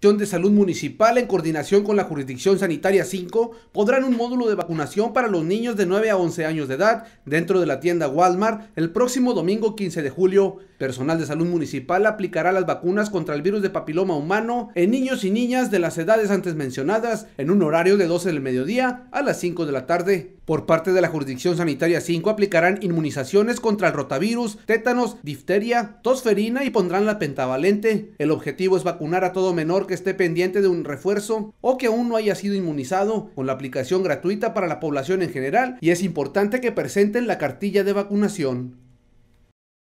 de Salud Municipal, en coordinación con la Jurisdicción Sanitaria 5, podrán un módulo de vacunación para los niños de 9 a 11 años de edad dentro de la tienda Walmart el próximo domingo 15 de julio. Personal de Salud Municipal aplicará las vacunas contra el virus de papiloma humano en niños y niñas de las edades antes mencionadas en un horario de 12 del mediodía a las 5 de la tarde. Por parte de la Jurisdicción Sanitaria 5 aplicarán inmunizaciones contra el rotavirus, tétanos, difteria, tosferina y pondrán la pentavalente. El objetivo es vacunar a todo menor que esté pendiente de un refuerzo o que aún no haya sido inmunizado con la aplicación gratuita para la población en general y es importante que presenten la cartilla de vacunación.